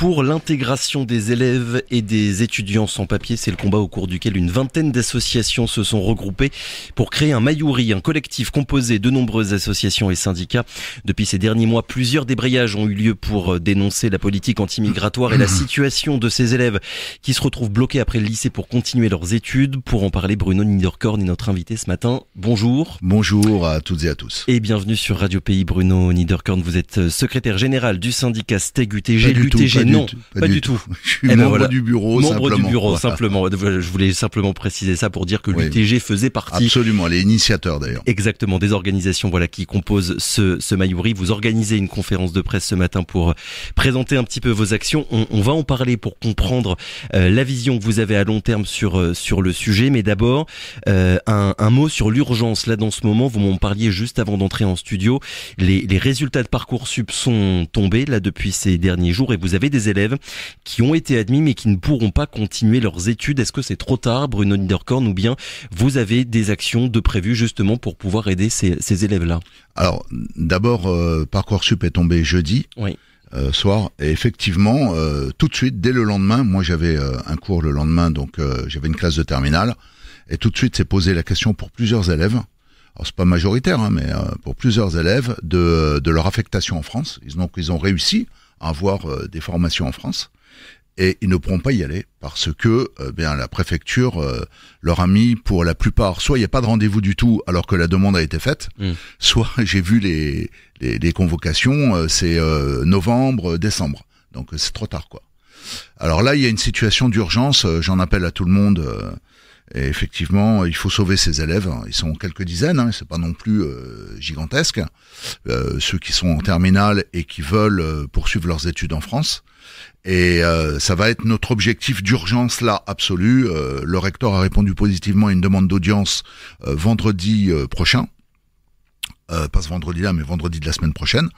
pour l'intégration des élèves et des étudiants sans papier. C'est le combat au cours duquel une vingtaine d'associations se sont regroupées pour créer un Mayuri, un collectif composé de nombreuses associations et syndicats. Depuis ces derniers mois, plusieurs débrayages ont eu lieu pour euh, dénoncer la politique anti-migratoire et la situation de ces élèves qui se retrouvent bloqués après le lycée pour continuer leurs études. Pour en parler, Bruno Niederkorn est notre invité ce matin. Bonjour. Bonjour à toutes et à tous. Et bienvenue sur Radio Pays. Bruno Niederkorn. vous êtes euh, secrétaire général du syndicat STEG-UTG non, pas, du tout. Je suis eh ben membre du bureau, membre du bureau, simplement. Je voulais simplement préciser ça pour dire que l'UTG faisait partie. Absolument, les initiateurs d'ailleurs. Exactement, des organisations voilà qui composent ce, ce Mayuri. Vous organisez une conférence de presse ce matin pour euh, présenter un petit peu vos actions. On, on va en parler pour comprendre euh, la vision que vous avez à long terme sur euh, sur le sujet. Mais d'abord, un, un, mot sur l'urgence là dans ce moment. Vous m'en parliez juste avant d'entrer en studio. Les, les résultats de parcoursup sont tombés là depuis ces derniers jours et vous avez des élèves qui ont été admis mais qui ne pourront pas continuer leurs études. Est-ce que c'est trop tard, Bruno Niederkorn, ou bien vous avez des actions de prévues justement pour pouvoir aider ces, élèves-là Alors, d'abord, euh, Parcoursup est tombé jeudi. Oui. Euh, soir et effectivement euh, tout de suite dès le lendemain moi j'avais un cours le lendemain donc j'avais une classe de terminale et tout de suite s'est posé la question pour plusieurs élèves alors c'est pas majoritaire, hein, mais pour plusieurs élèves de, de, leur affectation en France. Ils, donc ils ont réussi avoir euh, des formations en France et ils ne pourront pas y aller parce que euh, bien, la préfecture euh, leur a mis pour la plupart soit il n'y a pas de rendez-vous du tout alors que la demande a été faite, mm. soit j'ai vu les, les, convocations, c'est novembre, décembre. Donc c'est trop tard quoi. Alors là, il y a une situation d'urgence, j'en appelle à tout le monde et effectivement, il faut sauver ces élèves. Ils sont quelques dizaines, hein, c'est pas non plus euh, gigantesque. Euh, ceux qui sont en terminale et qui veulent euh, poursuivre leurs études en France. Et ça va être notre objectif d'urgence là absolu. le recteur a répondu positivement à une demande d'audience vendredi prochain. Euh, pas ce vendredi-là, mais vendredi de la semaine prochaine.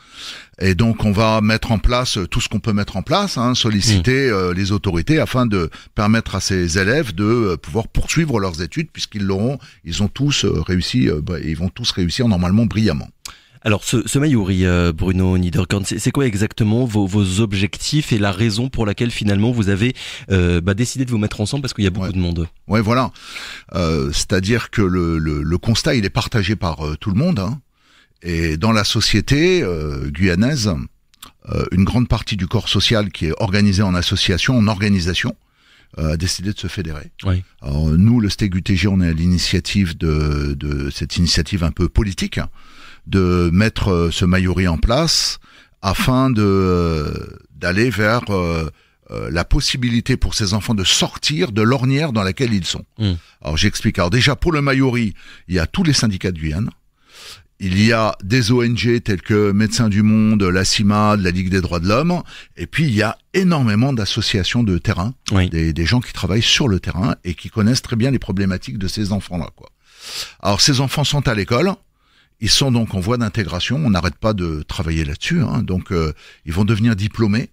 Et donc, on va mettre en place euh, tout ce qu'on peut mettre en place, hein, solliciter mm. euh, les autorités afin de permettre à ces élèves de pouvoir poursuivre leurs études, puisqu'ils l'auront, ils ont tous réussi, bah, ils vont tous réussir normalement brillamment. Alors, ce, ce Mayuri, Bruno Niederkorn, c'est quoi exactement vos, objectifs et la raison pour laquelle finalement vous avez bah, décidé de vous mettre ensemble parce qu'il y a beaucoup de monde Ouais, voilà. C'est-à-dire que le, constat, il est partagé par tout le monde. Hein. Et dans la société euh, guyanaise, euh, une grande partie du corps social qui est organisé en association, en organisation, euh, a décidé de se fédérer. Oui. Alors, nous, le steg on est à l'initiative de, de, cette initiative un peu politique de mettre ce Mayuri en place afin de d'aller vers la possibilité pour ces enfants de sortir de l'ornière dans laquelle ils sont. Mmh. Alors j'explique. Alors déjà pour le Maori, il y a tous les syndicats de Guyane il y a des ONG telles que Médecins du Monde, la CIMAD, la Ligue des droits de l'homme, et puis il y a énormément d'associations de terrain, des, gens qui travaillent sur le terrain et qui connaissent très bien les problématiques de ces enfants-là. Quoi. Alors ces enfants sont à l'école, ils sont donc en voie d'intégration, on n'arrête pas de travailler là-dessus, hein, donc euh, ils vont devenir diplômés,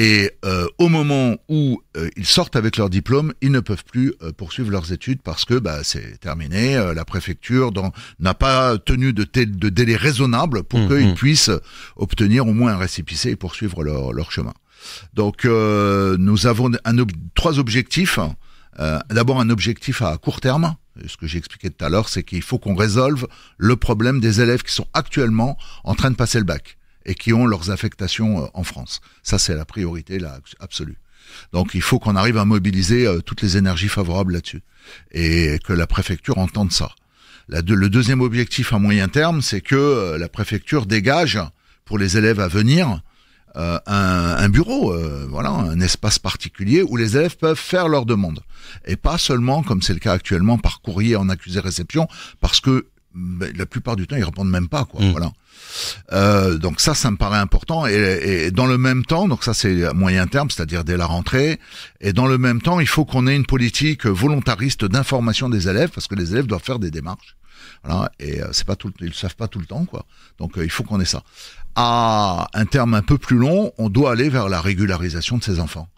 et euh, au moment où euh, ils sortent avec leur diplôme, ils ne peuvent plus euh, poursuivre leurs études parce que bah, c'est terminé. la préfecture n'a pas tenu de, délai raisonnable pour mmh, qu'ils mmh. puissent obtenir au moins un récépissé et poursuivre leur, chemin. Donc nous avons un trois objectifs. D'abord un objectif à court terme, ce que j'ai expliqué tout à l'heure, c'est qu'il faut qu'on résolve le problème des élèves qui sont actuellement en train de passer le bac et qui ont leurs affectations euh, en France. Ça, c'est la priorité là, absolue. Donc il faut qu'on arrive à mobiliser euh, toutes les énergies favorables là-dessus et que la préfecture entende ça. le deuxième objectif à moyen terme, c'est que euh, la préfecture dégage pour les élèves à venir un, bureau, voilà, un espace particulier où les élèves peuvent faire leurs demandes et pas seulement comme c'est le cas actuellement par courrier en accusé réception, parce que la plupart du temps, ils répondent même pas, quoi. Hmm. Voilà. Euh, donc ça, ça me paraît important. Et, dans le même temps, donc ça c'est moyen terme, c'est-à-dire dès la rentrée. Et dans le même temps, il faut qu'on ait une politique volontariste d'information des élèves, parce que les élèves doivent faire des démarches. Voilà, et euh, c'est pas tout, ils le savent pas tout le temps, quoi. Donc euh, il faut qu'on ait ça. À un terme un peu plus long, on doit aller vers la régularisation de ces enfants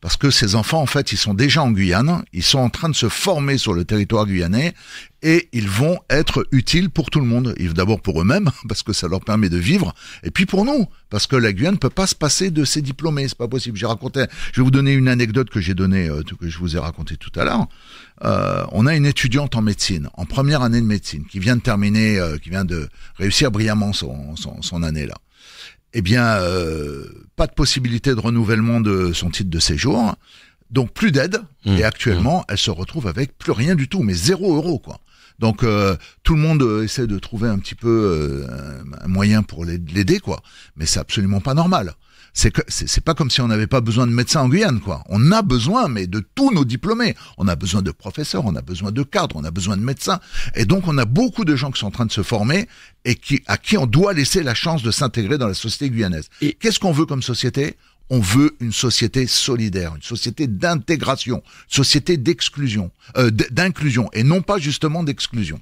parce que ces enfants, en fait, ils sont déjà en Guyane, ils sont en train de se former sur le territoire guyanais, et ils vont être utiles pour tout le monde. D'abord pour eux-mêmes, parce que ça leur permet de vivre, et puis pour nous, parce que la Guyane ne peut pas se passer de ses diplômés, c'est pas possible. J'ai raconté, je vais vous donner une anecdote que j'ai donnée, euh, que je vous ai racontée tout à l'heure. Euh, on a une étudiante en médecine, en première année de médecine, qui vient de terminer, euh, qui vient de réussir brillamment son, son année là eh bien, euh, pas de possibilité de renouvellement de son titre de séjour, donc plus d'aide. Mmh. Et actuellement, mmh. elle se retrouve avec plus rien du tout, mais zéro euro, quoi. Donc euh, tout le monde euh, essaie de trouver un petit peu un moyen pour l'aider, quoi. Mais c'est absolument pas normal c'est que c'est pas comme si on n'avait pas besoin de médecins en Guyane, quoi. On a besoin, mais de tous nos diplômés. On a besoin de professeurs, on a besoin de cadres, on a besoin de médecins. Et donc, on a beaucoup de gens qui sont en train de se former et qui, à qui on doit laisser la chance de s'intégrer dans la société guyanaise. Qu'est-ce qu'on veut comme société on veut une société solidaire, une société d'intégration, société d'exclusion, euh, d'inclusion, et non pas justement d'exclusion.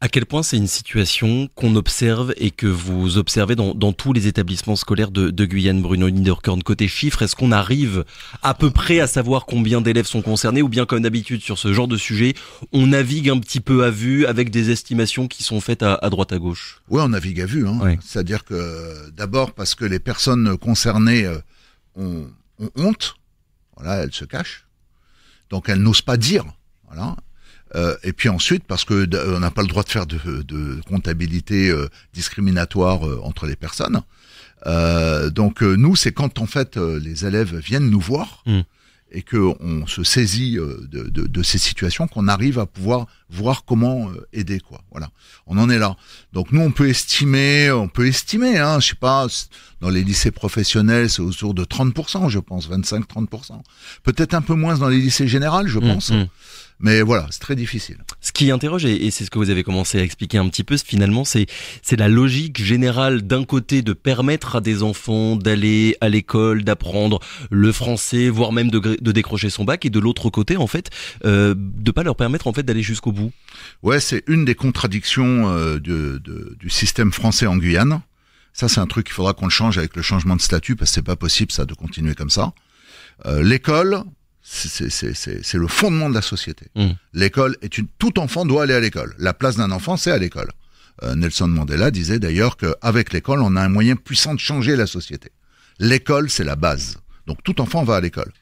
À quel point c'est une situation qu'on observe et que vous observez dans, tous les établissements scolaires de, de Guyane, Bruno Niederkorn Côté chiffres, est-ce qu'on arrive à peu près à savoir combien d'élèves sont concernés ou bien comme d'habitude sur ce genre de sujet, on navigue un petit peu à vue avec des estimations qui sont faites à, droite à gauche Oui, on navigue à vue. Hein. C'est-à-dire que euh, d'abord parce que les personnes concernées... Euh, on honte. Voilà, elle se cache, Donc elle n'ose pas dire. Euh, et puis ensuite, parce que on n'a pas le droit de faire de, comptabilité euh, discriminatoire euh, entre les personnes. donc nous, c'est quand en fait les élèves viennent nous voir. Hmm et qu'on se saisit euh, de, ces situations, qu'on arrive à pouvoir voir comment euh, aider quoi. Voilà, on en est là. Donc nous on peut estimer, on peut estimer, hein. je sais pas, dans les lycées professionnels c'est autour de 30%, je pense, 25-30%, peut-être un peu moins dans les lycées généraux, je mm, pense. Mm. Mais voilà, c'est très difficile. Ce qui interroge, et c'est ce que vous avez commencé à expliquer un petit peu, finalement, c'est la logique générale d'un côté de permettre à des enfants d'aller à l'école, d'apprendre le français, voire même de, de décrocher son bac, et de l'autre côté, en fait, euh, de pas leur permettre en fait d'aller jusqu'au bout. Ouais, c'est une des contradictions euh, du système français en Guyane. Ça, c'est un truc qu'il faudra qu'on le change avec le changement de statut, parce que c'est pas possible ça de continuer comme ça. Euh, l'école, c'est le fondement de la société. Mm. L'école est une. Tout enfant doit aller à l'école. La place d'un enfant, c'est à l'école. Euh, Nelson Mandela disait d'ailleurs qu'avec l'école, on a un moyen puissant de changer la société. L'école, c'est la base. Donc tout enfant va à l'école.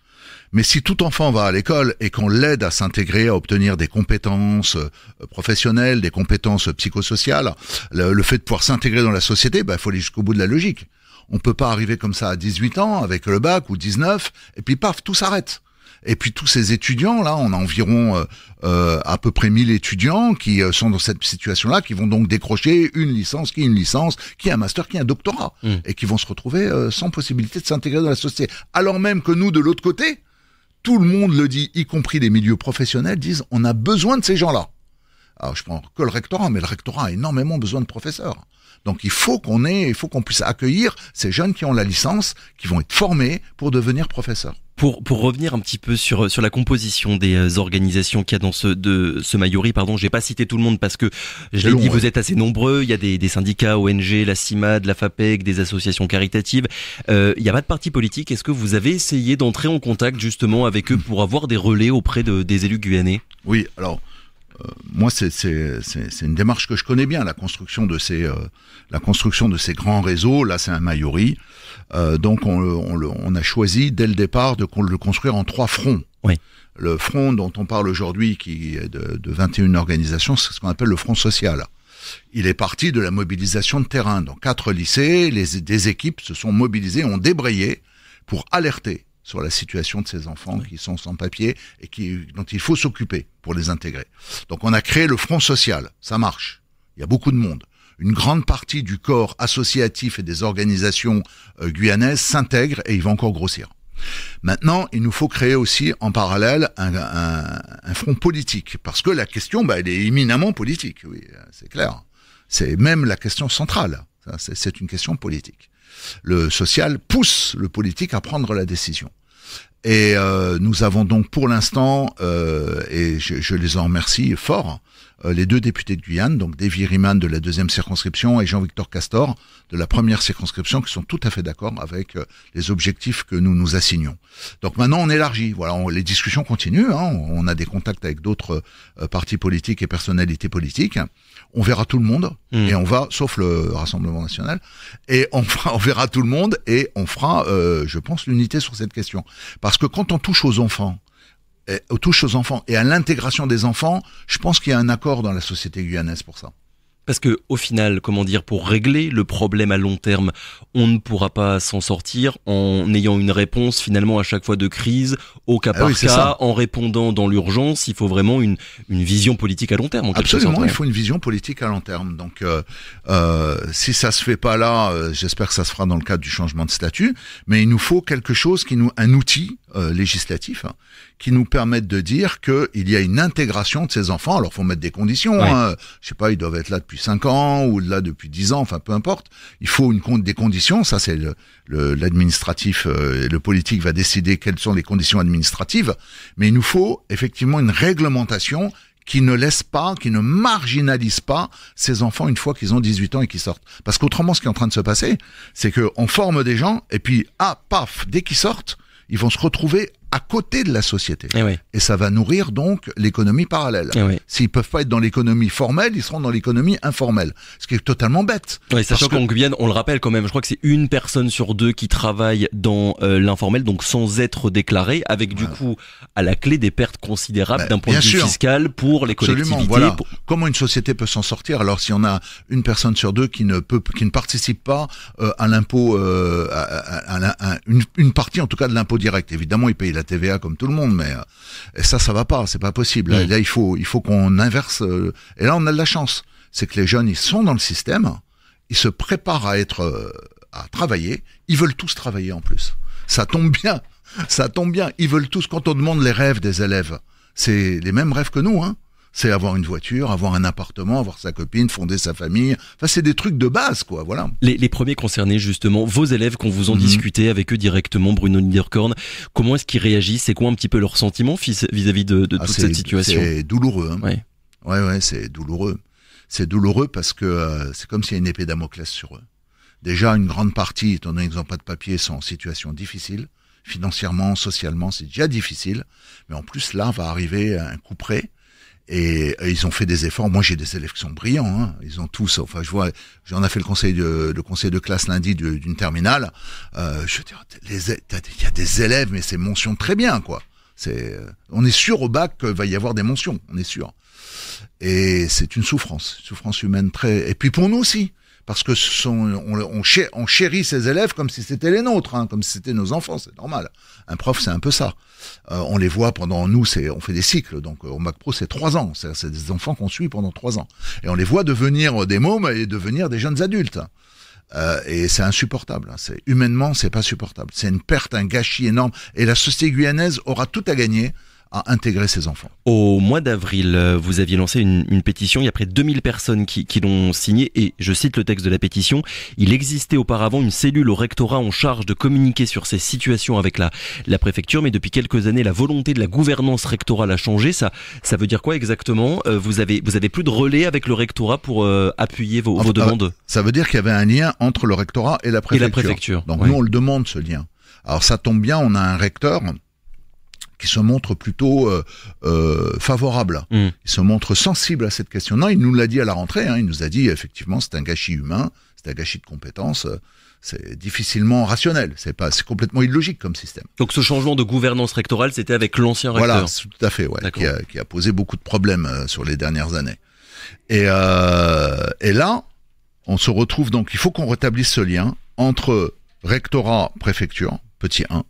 Mais si tout enfant va à l'école et qu'on l'aide à s'intégrer, à obtenir des compétences euh, professionnelles, des compétences psychosociales, le, fait de pouvoir s'intégrer dans la société, il bah, faut aller jusqu'au bout de la logique. On peut pas arriver comme ça à 18 ans avec le bac ou 19 et puis paf, tout s'arrête. Et puis tous ces étudiants, là, on a environ euh, euh, à peu près 1000 étudiants qui euh, sont dans cette situation-là, qui vont donc décrocher une licence, qui une licence, qui un master, qui un doctorat, mm. et qui vont se retrouver sans possibilité de s'intégrer dans la société. Alors même que nous, de l'autre côté, tout le monde le dit, y compris les milieux professionnels, disent on a besoin de ces gens-là. Alors, ah, je prends que le rectorat, mais le rectorat a énormément besoin de professeurs. Donc il faut qu'on ait, il faut qu'on puisse accueillir ces jeunes qui ont la licence, qui vont être formés pour devenir professeurs. Pour, pour revenir un petit peu sur sur la composition des euh, organisations qu'il y a dans ce de ce Mayuri, pardon, j'ai pas cité tout le monde parce que je l'ai dit, vous êtes assez nombreux. Il y a des, syndicats, ONG, la CIMAD, la FAPEC, des associations caritatives. Euh, il n'y a pas de parti politique. Est-ce que vous avez essayé d'entrer en contact justement avec eux pour avoir des relais auprès de, des élus guyanais Oui, alors euh, moi, c'est une démarche que je connais bien, la construction de ces, euh, la construction de ces grands réseaux. Là, c'est un Mayori. Euh, donc, on, a choisi dès le départ de le construire en trois fronts. Oui. Le front dont on parle aujourd'hui, qui est de, de 21 organisations, c'est ce qu'on appelle le front social. Il est parti de la mobilisation de terrain. Dans quatre lycées, les, des équipes se sont mobilisées, ont débrayé pour alerter sur la situation de ces enfants qui sont sans papier et qui, dont il faut s'occuper pour les intégrer. Donc on a créé le Front social, ça marche. Il y a beaucoup de monde. Une grande partie du corps associatif et des organisations euh, guyanaises s'intègrent et il va encore grossir. Maintenant, il nous faut créer aussi en parallèle un, un front politique, parce que la question, bah, elle est éminemment politique, oui, c'est clair. C'est même la question centrale, c'est une question politique le social pousse le politique à prendre la décision. Et euh, nous avons donc pour l'instant, euh, et je, les en remercie fort, euh, les deux députés de Guyane, donc Davy Riemann de la deuxième circonscription et Jean-Victor Castor de la première circonscription, qui sont tout à fait d'accord avec euh, les objectifs que nous nous assignons. Donc maintenant, on élargit. Voilà, les discussions continuent. Hein. on a des contacts avec d'autres euh, partis politiques et personnalités politiques. On verra tout le monde hmm. et on va, sauf le Rassemblement national, et on, on verra tout le monde et on fera, je pense, l'unité sur cette question. Parce que quand on touche aux enfants, aux euh, touches aux enfants et à l'intégration des enfants, je pense qu'il y a un accord dans la société guyanaise pour ça. Parce que au final, comment dire, pour régler le problème à long terme, on ne pourra pas s'en sortir en ayant une réponse finalement à chaque fois de crise, au cas ah par cas, en répondant dans l'urgence. Il faut vraiment une, une vision politique à long terme. Absolument, il faut une vision politique à long terme. Donc, euh, euh si ça se fait pas là, euh, j'espère que ça se fera dans le cadre du changement de statut. Mais il nous faut quelque chose qui nous, un outil euh, hein, qui nous permettent de dire qu'il y a une intégration de ces enfants. Alors, faut mettre des conditions. Hein. je sais pas, ils doivent être là depuis 5 ans ou là depuis 10 ans, enfin peu importe. Il faut une compte des conditions. Ça, c'est l'administratif le, le euh, et le politique va décider quelles sont les conditions administratives. Mais il nous faut effectivement une réglementation qui ne laisse pas, qui ne marginalise pas ces enfants une fois qu'ils ont 18 ans et qu'ils sortent. Parce qu'autrement, ce qui est en train de se passer, c'est qu'on forme des gens, et puis, ah, paf, dès qu'ils sortent, ils vont se retrouver à côté de la société. Eh Et, ça va nourrir donc l'économie parallèle. Eh S'ils peuvent pas être dans l'économie formelle, ils seront dans l'économie informelle. Ce qui est totalement bête. sachant qu'on on le rappelle quand même, je crois que c'est une personne sur deux qui travaille dans euh, l'informel, donc sans être déclaré, avec du coup à la clé des pertes considérables bah, d'un point de vue fiscal pour les collectivités. Absolument, Comment une société peut s'en sortir alors si on a une personne sur deux qui ne peut, qui ne participe pas euh, à l'impôt, euh, à, une, partie en tout cas de l'impôt direct. Évidemment, ils payent la TVA comme tout le monde, mais euh, ça, ça va pas, c'est pas possible. Là, mm. il faut, il faut qu'on inverse. Euh, et là, on a de la chance, c'est que les jeunes, ils sont dans le système, ils se préparent à être, euh, à travailler. Ils veulent tous travailler en plus. Ça tombe bien, ça tombe bien. Ils veulent tous. Quand on demande les rêves des élèves, c'est les mêmes rêves que nous, hein c'est avoir une voiture, avoir un appartement, avoir sa copine, fonder sa famille. Enfin, c'est des trucs de base, quoi. Voilà. Les, premiers concernés, justement, vos élèves, qu'on vous en mmh. discuté avec eux directement, Bruno Niederkorn, comment est-ce qu'ils réagissent C'est quoi un petit peu leur sentiment vis-à-vis de, ah, toute cette situation C'est douloureux. Hein. Ouais. ouais, ouais, c'est douloureux. C'est douloureux parce que euh, c'est comme s'il y a une épée d'amoclès sur eux. Déjà, une grande partie, étant donné qu'ils n'ont pas de papier, sont en situation difficile. Financièrement, socialement, c'est déjà difficile. Mais en plus, là, va arriver un coup près et, ils ont fait des efforts. Moi, j'ai des élèves qui sont brillants. Hein. Ils ont tous. Enfin, je vois. J'en ai fait le conseil de conseil de classe lundi d'une terminale. Euh, je il y a des élèves, mais c'est mention très bien, quoi. C'est, on est sûr au bac qu'il va y avoir des mentions. On est sûr. Et c'est une souffrance, souffrance humaine très. Et puis pour nous aussi, parce que ce sont, on, on, chérit, on, ses élèves comme si c'était les nôtres, hein, comme si c'était nos enfants, c'est normal. Un prof, c'est un peu ça. Euh, on les voit pendant nous, c'est, on fait des cycles, donc euh, au Mac Pro, c'est trois ans, c'est, des enfants qu'on suit pendant trois ans, et on les voit devenir euh, des mômes et devenir des jeunes adultes. et c'est insupportable. Hein. C'est humainement, c'est pas supportable. C'est une perte, un gâchis énorme. Et la société guyanaise aura tout à gagner à intégrer ses enfants. Au mois d'avril, euh, vous aviez lancé une, pétition, il y a près de 2000 personnes qui, l'ont signée, et je cite le texte de la pétition, il existait auparavant une cellule au rectorat en charge de communiquer sur ces situations avec la, préfecture, mais depuis quelques années, la volonté de la gouvernance rectorale a changé. Ça, ça veut dire quoi exactement euh, vous, avez, vous avez plus de relais avec le rectorat pour euh, appuyer vos, demandes Ça veut dire qu'il y avait un lien entre le rectorat et la préfecture. la préfecture Donc nous, on le demande, ce lien. Alors ça tombe bien, on a un recteur, qui se montre plutôt euh, euh favorable, mm. il se montre sensible à cette question. Non, il nous l'a dit à la rentrée, hein. il nous a dit effectivement c'est un gâchis humain, c'est un gâchis de compétences, euh, c'est difficilement rationnel, c'est pas, c'est complètement illogique comme système. Donc ce changement de gouvernance rectorale, c'était avec l'ancien recteur. Voilà, tout à fait, qui a, posé beaucoup de problèmes euh, sur les dernières années. Et, et là, on se retrouve donc, il faut qu'on rétablisse ce lien entre rectorat-préfecture, petit 1,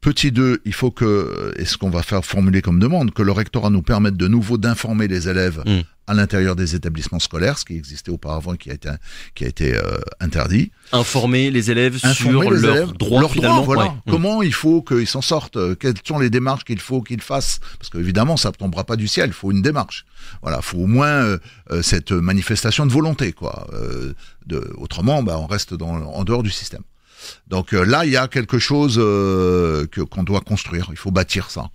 Petit 2, il faut que, et ce qu'on va faire formuler comme demande, que le rectorat nous permette de nouveau d'informer les élèves mm. à l'intérieur des établissements scolaires, ce qui existait auparavant et qui a été, qui a été euh, interdit. Informer les élèves sur leurs droits. Mm. Comment il faut qu'ils s'en sortent Quelles sont les démarches qu'il faut qu'ils fassent Parce qu'évidemment, ça ne tombera pas du ciel, il faut une démarche. Voilà, faut au moins euh, euh, cette manifestation de volonté, quoi. de, autrement, bah, on reste en dehors du système. Donc euh, là, il y a quelque chose euh, que qu'on doit construire. Il faut bâtir ça,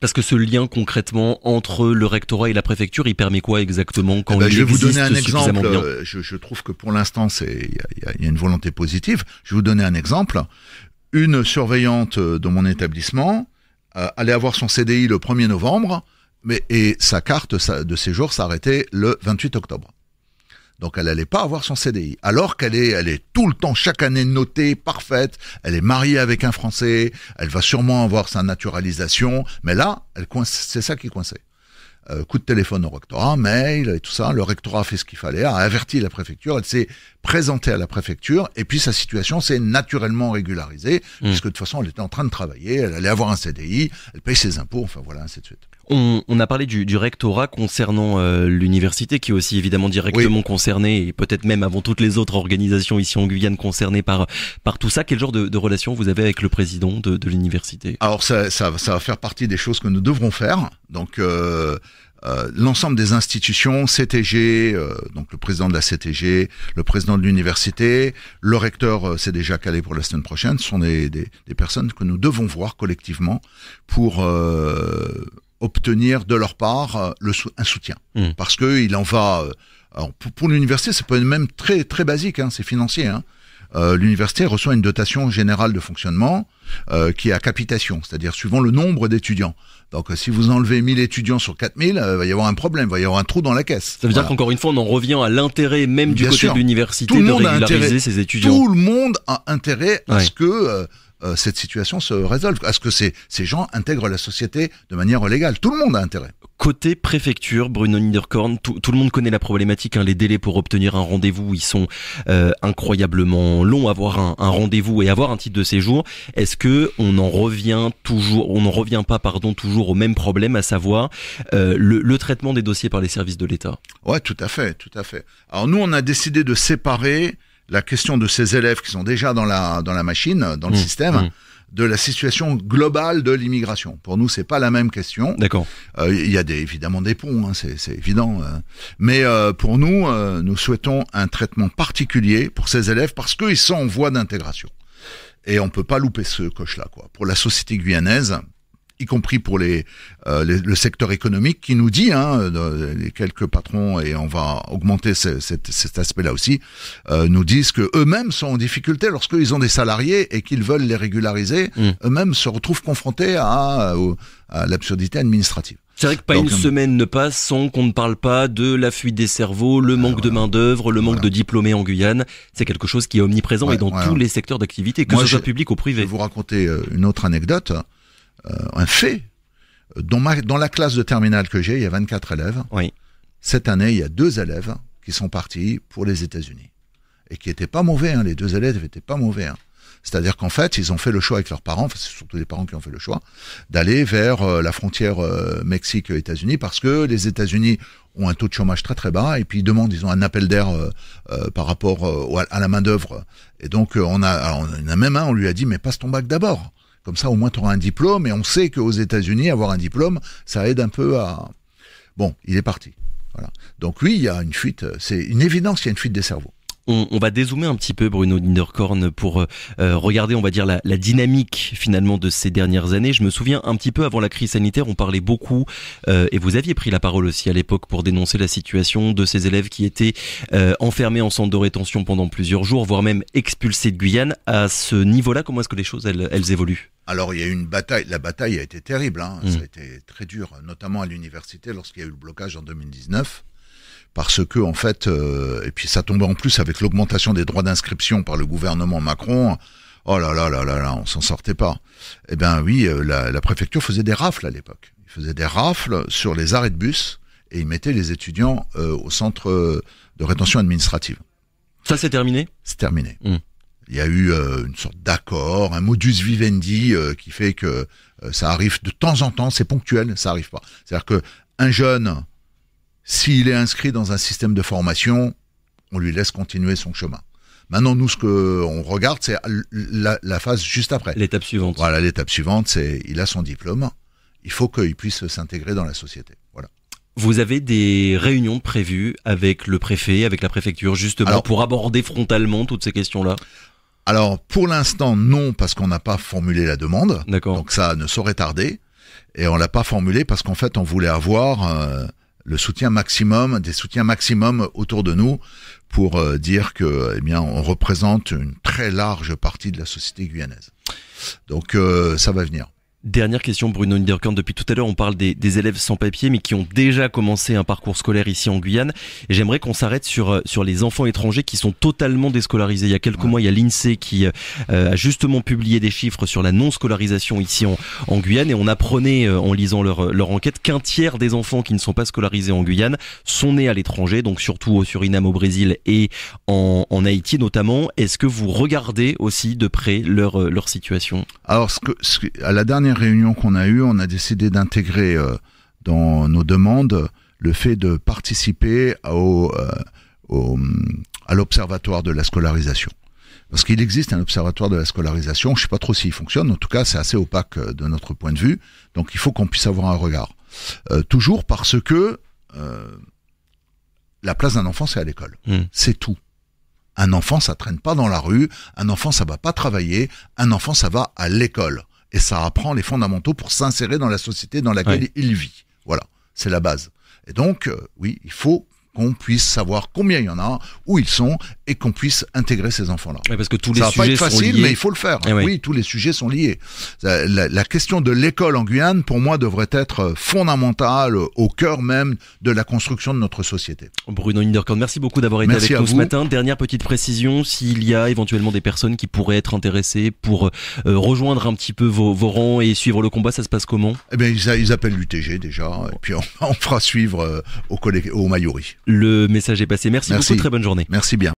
Parce que ce lien concrètement entre le rectorat et la préfecture, il permet quoi exactement quand eh ben, Je vais vous donner un exemple. Euh, je, trouve que pour l'instant, il y, a une volonté positive. Je vais vous donner un exemple. Une surveillante de mon établissement allait avoir son CDI le 1er novembre, mais, et sa carte de séjour s'arrêtait le 28 octobre. Donc elle n'allait pas avoir son CDI. Alors qu'elle est, elle est tout le temps, chaque année notée, parfaite, elle est mariée avec un Français, elle va sûrement avoir sa naturalisation, mais là, elle c'est ça qui coinçait. Euh, coup de téléphone au rectorat, mail et tout ça, le rectorat a fait ce qu'il fallait, a averti la préfecture, elle s'est présentée à la préfecture, et puis sa situation s'est naturellement régularisée, mmh. puisque de toute façon, elle était en train de travailler, elle allait avoir un CDI, elle paye ses impôts, enfin voilà, ainsi de suite. On, a parlé du, rectorat concernant euh, l'université, qui est aussi évidemment directement concernée, et peut-être même avant toutes les autres organisations ici en Guyane concernées par, par tout ça. Quel genre de, de relation vous avez avec le président de, l'université Alors ça, ça, va faire partie des choses que nous devrons faire. Donc euh, euh, l'ensemble des institutions, CTG, donc le président de la CTG, le président de l'université, le recteur, c'est déjà calé pour la semaine prochaine, sont des, des, personnes que nous devons voir collectivement pour obtenir de leur part euh, le un soutien. Hmm. Parce qu'il en va... Euh, pour, l'université, c'est peut même très, très basique, hein, c'est financier. Hein. Euh, l'université reçoit une dotation générale de fonctionnement qui est à capitation, c'est-à-dire suivant le nombre d'étudiants. Donc si vous enlevez 1000 étudiants sur 4000, il va y avoir un problème, il va y avoir un trou dans la caisse. Ça veut dire qu'encore une fois, on en revient à l'intérêt même du côté de l'université de régulariser ses étudiants. Tout le monde a intérêt à ce que euh, cette situation se résolve, est ce que ces, ces gens intègrent la société de manière légale. Tout le monde a intérêt. Côté préfecture, Bruno Niederkorn, tout, le monde connaît la problématique. Hein. les délais pour obtenir un rendez-vous, ils sont euh, incroyablement longs. Avoir un, rendez-vous et avoir un titre de séjour, est-ce que on en revient toujours, on n'en revient pas, pardon, toujours au même problème, à savoir euh, le, traitement des dossiers par les services de l'État Ouais, tout à fait, tout à fait. Alors nous, on a décidé de séparer la question de ces élèves qui sont déjà dans la, dans la machine, dans le mmh. système, mmh. de la situation globale de l'immigration. Pour nous, c'est pas la même question. D'accord. Euh, il y a des, évidemment des ponts, hein, c'est évident. Euh. Mais euh, pour nous, nous souhaitons un traitement particulier pour ces élèves parce qu'ils sont en voie d'intégration. Et on peut pas louper ce coche-là, quoi. Pour la société guyanaise, y compris pour euh, les, le secteur économique qui nous dit, hein, les quelques patrons, et on va augmenter cet, aspect-là aussi, euh, nous disent que eux-mêmes sont en difficulté lorsqu'ils ont des salariés et qu'ils veulent les régulariser, hmm. eux-mêmes se retrouvent confrontés à, l'absurdité administrative. C'est vrai que pas une euh, semaine ne passe sans qu'on ne parle pas de la fuite des cerveaux, le manque de main-d'œuvre, le manque de diplômés en Guyane. C'est quelque chose qui est omniprésent et dans tous les secteurs d'activité, que ce soit public ou privé. Je vais vous raconter une autre anecdote. Euh, un fait. Dans, dans la classe de terminale que j'ai, il y a 24 élèves. Oui. Cette année, il y a deux élèves qui sont partis pour les États-Unis et qui n'étaient pas mauvais. Hein. Les deux élèves n'étaient pas mauvais. Hein. C'est-à-dire qu'en fait, ils ont fait le choix avec leurs parents, enfin, c'est surtout les parents qui ont fait le choix, d'aller vers euh, la frontière euh, Mexique-États-Unis parce que les États-Unis ont un taux de chômage très très bas et puis ils demandent, ils ont un appel d'air par rapport à la main d'œuvre. Et donc on a, on a même un, on lui a dit mais passe ton bac d'abord. Comme ça, au moins, tu auras un diplôme. Et on sait qu'aux États-Unis, avoir un diplôme, ça aide un peu à. Bon, il est parti. Voilà. Donc, oui, il y a une fuite. Euh, c'est une évidence qu'il y a une fuite des cerveaux. On, va dézoomer un petit peu Bruno Dinderkorn pour euh, euh, regarder, on va dire, la, dynamique finalement de ces dernières années. Je me souviens un petit peu avant la crise sanitaire, on parlait beaucoup, euh, et vous aviez pris la parole aussi à l'époque pour dénoncer la situation de ces élèves qui étaient enfermés en centre de rétention pendant plusieurs jours, voire même expulsés de Guyane. À ce niveau-là, comment est-ce que les choses, elles, évoluent alors il y a eu une bataille, la bataille a été terrible, hein. mmh. ça a été très dur, notamment à l'université lorsqu'il y a eu le blocage en 2019 parce que en fait, euh, et puis ça tombait en plus avec l'augmentation des droits d'inscription par le gouvernement Macron. Oh là là là là là, on s'en sortait pas. Eh ben oui, euh, la, la, préfecture faisait des rafles à l'époque. Ils faisaient des rafles sur les arrêts de bus et ils mettaient les étudiants euh, au centre de rétention administrative. Ça c'est terminé. C'est terminé. Mmh. Il y a eu une sorte d'accord, un modus vivendi qui fait que ça arrive de temps en temps, c'est ponctuel, ça arrive pas. C'est-à-dire que un jeune s'il est inscrit dans un système de formation, on lui laisse continuer son chemin. Maintenant, nous, ce qu'on regarde, c'est la, phase juste après. L'étape suivante. Voilà, l'étape suivante, c'est il a son diplôme. Il faut qu'il puisse s'intégrer dans la société. Voilà. Vous avez des réunions prévues avec le préfet, avec la préfecture, justement, pour aborder frontalement toutes ces questions-là Alors, pour l'instant, non, parce qu'on n'a pas formulé la demande. D'accord. Donc, ça ne saurait tarder. Et on l'a pas formulé parce qu'en fait, on voulait avoir. Euh, le soutien maximum, des soutiens maximum autour de nous pour euh, dire que, eh bien, on représente une très large partie de la société guyanaise. Donc, euh, ça va venir. Dernière question, Bruno Niederkamp. Depuis tout à l'heure, on parle des, élèves sans papier, mais qui ont déjà commencé un parcours scolaire ici en Guyane. Et j'aimerais qu'on s'arrête sur, euh, sur les enfants étrangers qui sont totalement déscolarisés. Il y a quelques mois, il y a l'INSEE qui euh, euh, a justement publié des chiffres sur la non-scolarisation ici en, Guyane. Et on apprenait, en lisant leur, leur enquête, qu'un tiers des enfants qui ne sont pas scolarisés en Guyane sont nés à l'étranger, donc surtout au Suriname, au Brésil et en, en Haïti notamment. Est-ce que vous regardez aussi de près leur, leur situation Alors, ce ce que, à la dernière réunion qu'on a eue, on a décidé d'intégrer euh, dans nos demandes le fait de participer euh, au, à l'observatoire de la scolarisation. Parce qu'il existe un observatoire de la scolarisation, je ne sais pas trop s'il fonctionne, en tout cas c'est assez opaque euh, de notre point de vue, donc il faut qu'on puisse avoir un regard. toujours parce que la place d'un enfant c'est à l'école, hmm. c'est tout. Un enfant ça traîne pas dans la rue, un enfant ça va pas travailler, un enfant ça va à l'école et ça apprend les fondamentaux pour s'insérer dans la société dans laquelle il vit. Voilà, c'est la base. Et donc, euh, oui, il faut qu'on puisse savoir combien il y en a, où ils sont, et qu'on puisse intégrer ces enfants-là. parce que tous les Ça va pas être facile, mais il faut le faire. Eh oui. tous les sujets sont liés. Euh, la, question de l'école en Guyane, pour moi, devrait être fondamentale au cœur même de la construction de notre société. Bruno Hinderkorn, merci beaucoup d'avoir été avec nous ce matin. Dernière petite précision, s'il y a éventuellement des personnes qui pourraient être intéressées pour euh, rejoindre un petit peu vos, rangs et suivre le combat, ça se passe comment Eh bien, ils, appellent l'UTG déjà, et puis on, fera suivre aux euh, au, au Mayuri. Le message est passé. Merci, beaucoup. Très bonne journée. Merci bien.